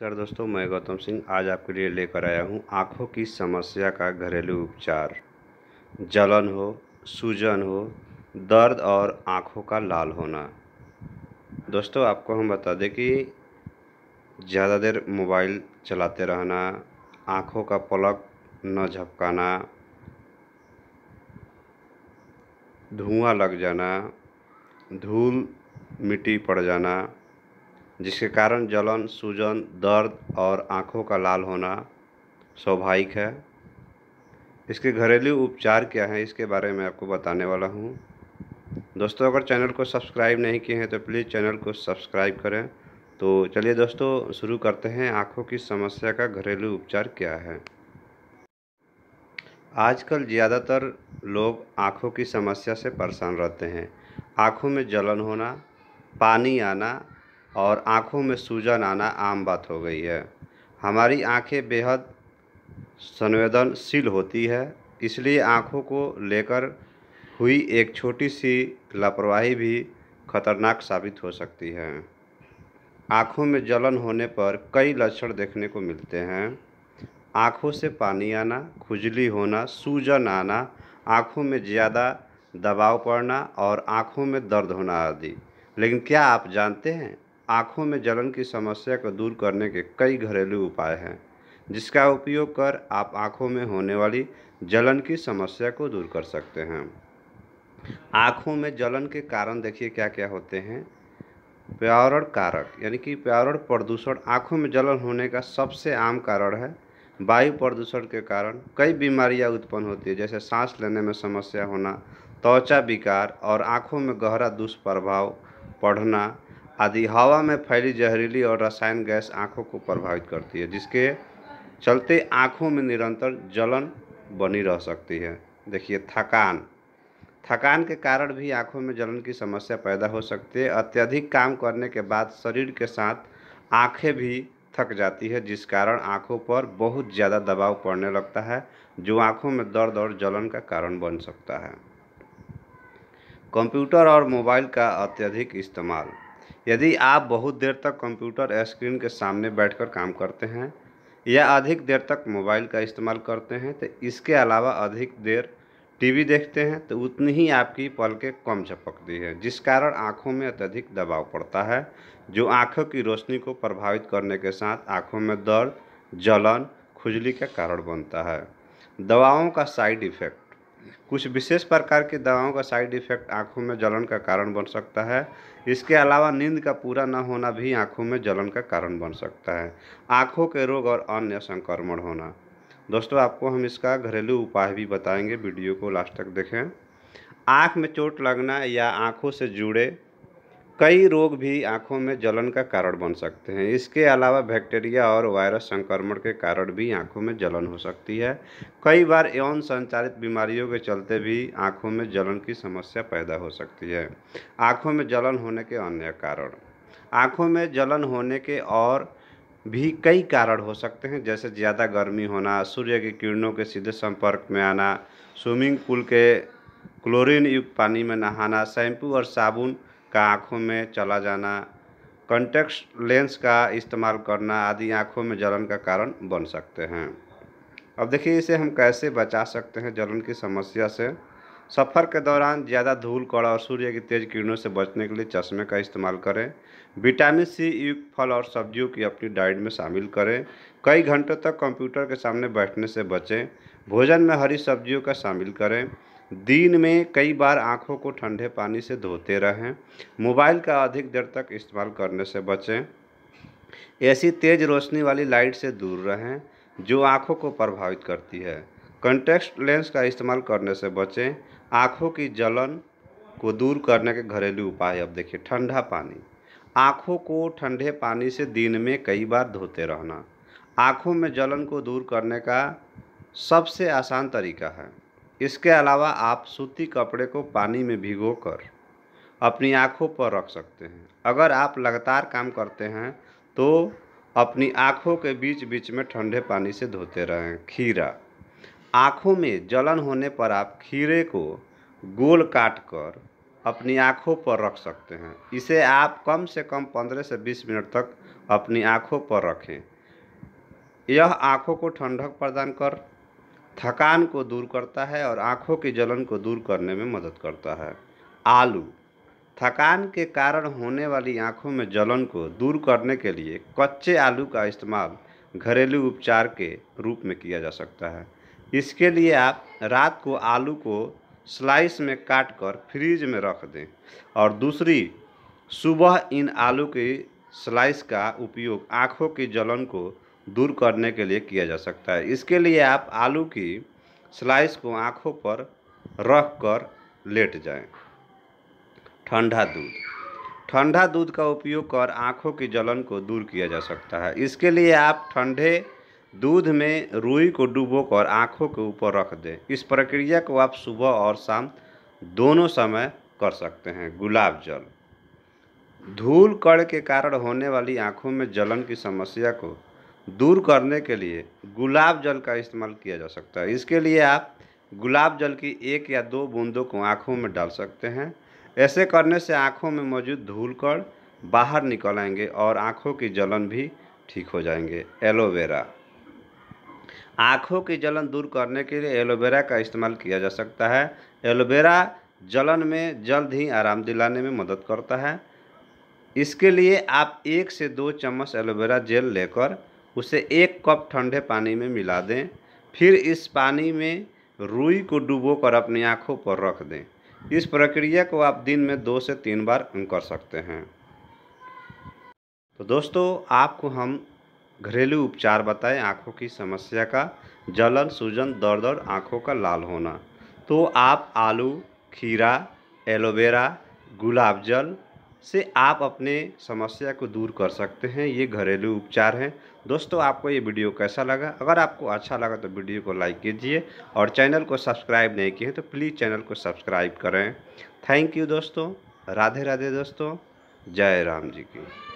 नमस्कार दोस्तों मैं गौतम सिंह आज आपके लिए लेकर आया हूँ आँखों की समस्या का घरेलू उपचार जलन हो सूजन हो दर्द और आँखों का लाल होना दोस्तों आपको हम बता दें कि ज़्यादा देर मोबाइल चलाते रहना आँखों का पलक न झपकाना धुआं लग जाना धूल मिट्टी पड़ जाना जिसके कारण जलन सूजन दर्द और आँखों का लाल होना स्वाभाविक है इसके घरेलू उपचार क्या हैं इसके बारे में आपको बताने वाला हूँ दोस्तों अगर चैनल को सब्सक्राइब नहीं किए हैं तो प्लीज़ चैनल को सब्सक्राइब करें तो चलिए दोस्तों शुरू करते हैं आँखों की समस्या का घरेलू उपचार क्या है आजकल ज़्यादातर लोग आँखों की समस्या से परेशान रहते हैं आँखों में जलन होना पानी आना और आँखों में सूजन आना आम बात हो गई है हमारी आँखें बेहद संवेदनशील होती है इसलिए आँखों को लेकर हुई एक छोटी सी लापरवाही भी खतरनाक साबित हो सकती है आँखों में जलन होने पर कई लक्षण देखने को मिलते हैं आँखों से पानी आना खुजली होना सूजन आना आँखों में ज़्यादा दबाव पड़ना और आँखों में दर्द होना आदि लेकिन क्या आप जानते हैं आँखों में जलन की समस्या को दूर करने के कई घरेलू उपाय हैं जिसका उपयोग कर आप आँखों में होने वाली जलन की समस्या को दूर कर सकते हैं आँखों में जलन के कारण देखिए क्या क्या होते हैं प्यावरण कारक यानी कि प्यावरण प्रदूषण आँखों में जलन होने का सबसे आम कारण है वायु प्रदूषण के कारण कई बीमारियां उत्पन्न होती है जैसे सांस लेने में समस्या होना त्वचा विकार और आँखों में गहरा दुष्प्रभाव पढ़ना आदि हवा में फैली जहरीली और रसायन गैस आँखों को प्रभावित करती है जिसके चलते आँखों में निरंतर जलन बनी रह सकती है देखिए थकान थकान के कारण भी आँखों में जलन की समस्या पैदा हो सकती है अत्यधिक काम करने के बाद शरीर के साथ आँखें भी थक जाती है जिस कारण आँखों पर बहुत ज़्यादा दबाव पड़ने लगता है जो आँखों में दर्द और जलन का कारण बन सकता है कंप्यूटर और मोबाइल का अत्यधिक इस्तेमाल यदि आप बहुत देर तक कंप्यूटर स्क्रीन के सामने बैठकर काम करते हैं या अधिक देर तक मोबाइल का इस्तेमाल करते हैं तो इसके अलावा अधिक देर टीवी देखते हैं तो उतनी ही आपकी पलकें कम झपकती है जिस कारण आँखों में अत्यधिक दबाव पड़ता है जो आँखों की रोशनी को प्रभावित करने के साथ आँखों में दर्द जलन खुजली का कारण बनता है दवाओं का साइड इफ़ेक्ट कुछ विशेष प्रकार की दवाओं का साइड इफेक्ट आँखों में जलन का कारण बन सकता है इसके अलावा नींद का पूरा न होना भी आँखों में जलन का कारण बन सकता है आँखों के रोग और अन्य संक्रमण होना दोस्तों आपको हम इसका घरेलू उपाय भी बताएंगे वीडियो को लास्ट तक देखें आँख में चोट लगना या आँखों से जुड़े कई रोग भी आँखों में जलन का कारण बन सकते हैं इसके अलावा बैक्टीरिया और वायरस संक्रमण के कारण भी आँखों में जलन हो सकती है कई बार यौन संचालित बीमारियों के चलते भी आँखों में जलन की समस्या पैदा हो सकती है आँखों में जलन होने के अन्य कारण आँखों में जलन होने के और भी कई कारण हो सकते हैं जैसे ज़्यादा गर्मी होना सूर्य की किरणों के सीधे संपर्क में आना स्विमिंग पूल के क्लोरीन युक्त पानी में नहाना शैम्पू और साबुन का आँखों में चला जाना कंटेक्स लेंस का इस्तेमाल करना आदि आँखों में जलन का कारण बन सकते हैं अब देखिए इसे हम कैसे बचा सकते हैं जलन की समस्या से सफ़र के दौरान ज़्यादा धूल कड़ा और सूर्य की तेज़ किरणों से बचने के लिए चश्मे का इस्तेमाल करें विटामिन सी युक्त फल और सब्जियों की अपनी डाइट में शामिल करें कई घंटों तक कंप्यूटर के सामने बैठने से बचें भोजन में हरी सब्जियों का शामिल करें दिन में कई बार आँखों को ठंडे पानी से धोते रहें मोबाइल का अधिक देर तक इस्तेमाल करने से बचें ऐसी तेज़ रोशनी वाली लाइट से दूर रहें जो आँखों को प्रभावित करती है कंटेक्स्ट लेंस का इस्तेमाल करने से बचें आँखों की जलन को दूर करने के घरेलू उपाय अब देखिए ठंडा पानी आँखों को ठंडे पानी से दिन में कई बार धोते रहना आँखों में जलन को दूर करने का सबसे आसान तरीका है इसके अलावा आप सूती कपड़े को पानी में भिगोकर अपनी आँखों पर रख सकते हैं अगर आप लगातार काम करते हैं तो अपनी आँखों के बीच बीच में ठंडे पानी से धोते रहें खीरा आँखों में जलन होने पर आप खीरे को गोल काट कर अपनी आँखों पर रख सकते हैं इसे आप कम से कम पंद्रह से बीस मिनट तक अपनी आँखों पर रखें यह आँखों को ठंडक प्रदान कर थकान को दूर करता है और आँखों की जलन को दूर करने में मदद करता है आलू थकान के कारण होने वाली आँखों में जलन को दूर करने के लिए कच्चे आलू का इस्तेमाल घरेलू उपचार के रूप में किया जा सकता है इसके लिए आप रात को आलू को स्लाइस में काट कर फ्रीज में रख दें और दूसरी सुबह इन आलू के स्लाइस का उपयोग आँखों की जलन को दूर करने के लिए किया जा सकता है इसके लिए आप आलू की स्लाइस को आँखों पर रख कर लेट जाएं। ठंडा दूध ठंडा दूध का उपयोग कर आँखों की जलन को दूर किया जा सकता है इसके लिए आप ठंडे दूध में रुई को डुबो कर आँखों के ऊपर रख दें इस प्रक्रिया को आप सुबह और शाम दोनों समय कर सकते हैं गुलाब जल धूल कड़ के कारण होने वाली आँखों में जलन की समस्या को दूर करने के लिए गुलाब जल का इस्तेमाल किया जा सकता है इसके लिए आप गुलाब जल की एक या दो बूंदों को आँखों में डाल सकते हैं ऐसे करने से आँखों में मौजूद धूल कण बाहर निकल आएंगे और आँखों की जलन भी ठीक हो जाएंगे एलोवेरा आँखों की जलन दूर करने के लिए एलोवेरा का इस्तेमाल किया जा सकता है एलोवेरा जलन में जल्द ही आराम दिलाने में मदद करता है इसके लिए आप एक से दो चम्मच एलोवेरा जेल लेकर उसे एक कप ठंडे पानी में मिला दें फिर इस पानी में रुई को डुबो कर अपनी आँखों पर रख दें इस प्रक्रिया को आप दिन में दो से तीन बार कर सकते हैं तो दोस्तों आपको हम घरेलू उपचार बताएं आँखों की समस्या का जलन सूजन दर्द और आँखों का लाल होना तो आप आलू खीरा एलोवेरा गुलाब जल से आप अपने समस्या को दूर कर सकते हैं ये घरेलू उपचार हैं दोस्तों आपको ये वीडियो कैसा लगा अगर आपको अच्छा लगा तो वीडियो को लाइक कीजिए और चैनल को सब्सक्राइब नहीं किए तो प्लीज़ चैनल को सब्सक्राइब करें थैंक यू दोस्तों राधे राधे दोस्तों जय राम जी की